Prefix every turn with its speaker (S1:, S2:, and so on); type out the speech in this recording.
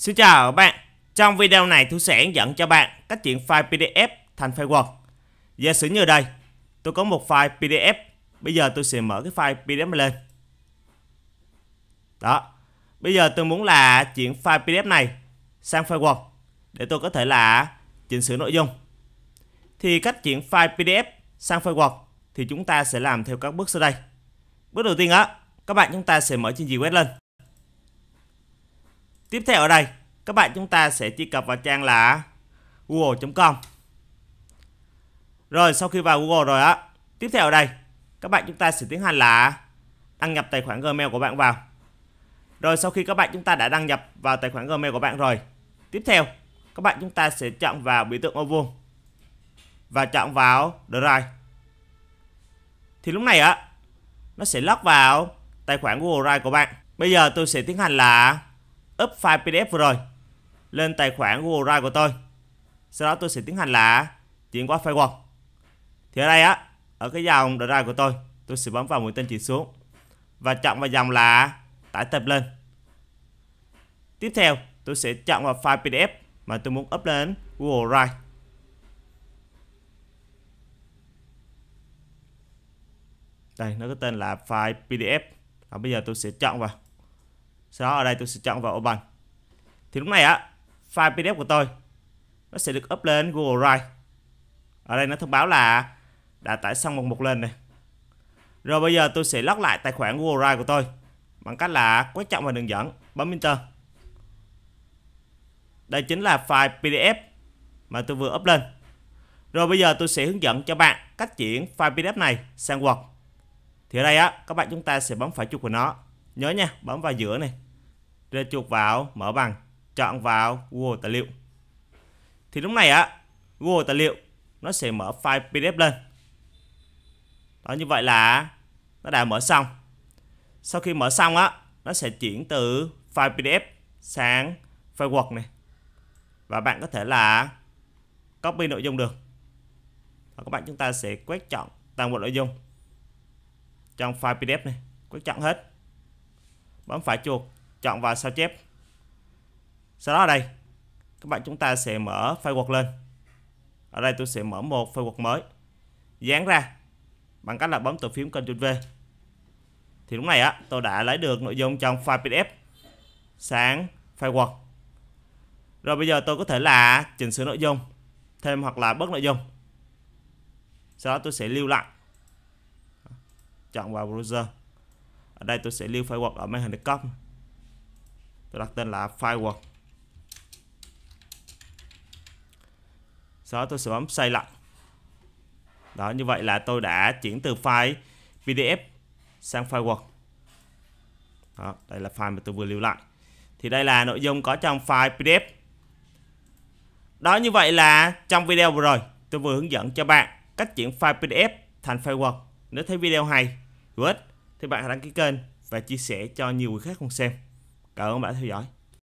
S1: Xin chào các bạn, trong video này tôi sẽ hướng dẫn cho bạn cách chuyển file PDF thành file Word. Giả sử như đây, tôi có một file PDF, bây giờ tôi sẽ mở cái file PDF lên. Đó, bây giờ tôi muốn là chuyển file PDF này sang file Word để tôi có thể là chỉnh sửa nội dung. Thì cách chuyển file PDF sang file Word thì chúng ta sẽ làm theo các bước sau đây. Bước đầu tiên á, các bạn chúng ta sẽ mở trình duyệt web lên. Tiếp theo ở đây, các bạn chúng ta sẽ truy cập vào trang là google.com. Rồi sau khi vào Google rồi á, tiếp theo ở đây, các bạn chúng ta sẽ tiến hành là đăng nhập tài khoản Gmail của bạn vào. Rồi sau khi các bạn chúng ta đã đăng nhập vào tài khoản Gmail của bạn rồi, tiếp theo các bạn chúng ta sẽ chọn vào biểu tượng ô vuông và chọn vào Drive. Thì lúc này á, nó sẽ lót vào tài khoản Google Drive của bạn. Bây giờ tôi sẽ tiến hành là up file PDF vừa rồi lên tài khoản Google Drive của tôi. Sau đó tôi sẽ tiến hành là chuyển qua firewall. Thì ở đây á, ở cái dòng Drive của tôi, tôi sẽ bấm vào mũi tên chỉ xuống và chọn vào dòng là tải tập lên. Tiếp theo, tôi sẽ chọn vào file PDF mà tôi muốn up lên Google Drive. Đây, nó có tên là file PDF. Và bây giờ tôi sẽ chọn vào sau đó ở đây tôi sẽ chọn vào open thì lúc này á file pdf của tôi nó sẽ được up lên google drive ở đây nó thông báo là đã tải xong một một lên này rồi bây giờ tôi sẽ lót lại tài khoản google drive của tôi bằng cách là quét chọn vào đường dẫn bấm enter đây chính là file pdf mà tôi vừa up lên rồi bây giờ tôi sẽ hướng dẫn cho bạn cách chuyển file pdf này sang word thì ở đây á các bạn chúng ta sẽ bấm phải chuột của nó nhớ nha bấm vào giữa này rồi chuột vào mở bằng chọn vào Google tài liệu thì lúc này á Google tài liệu nó sẽ mở file PDF lên đó như vậy là nó đã mở xong sau khi mở xong á nó sẽ chuyển từ file PDF sang file Word này và bạn có thể là copy nội dung được và các bạn chúng ta sẽ quét chọn toàn bộ nội dung trong file PDF này quét chọn hết bấm phải chuột chọn vào sao chép sau đó ở đây các bạn chúng ta sẽ mở file Word lên ở đây tôi sẽ mở một file Word mới dán ra bằng cách là bấm tổ phím Ctrl V thì lúc này á tôi đã lấy được nội dung trong file PDF sáng file Word rồi bây giờ tôi có thể là chỉnh sửa nội dung thêm hoặc là bớt nội dung sau đó tôi sẽ lưu lại chọn vào browser ở đây tôi sẽ lưu firework ở màn hình desktop tôi đặt tên là firework sau đó tôi sẽ bấm save lại đó như vậy là tôi đã chuyển từ file pdf sang file word đó, đây là file mà tôi vừa lưu lại thì đây là nội dung có trong file pdf đó như vậy là trong video vừa rồi tôi vừa hướng dẫn cho bạn cách chuyển file pdf thành file word nếu thấy video hay hữu ích thì bạn hãy đăng ký kênh và chia sẻ cho nhiều người khác cùng xem. Cảm ơn bạn đã theo dõi.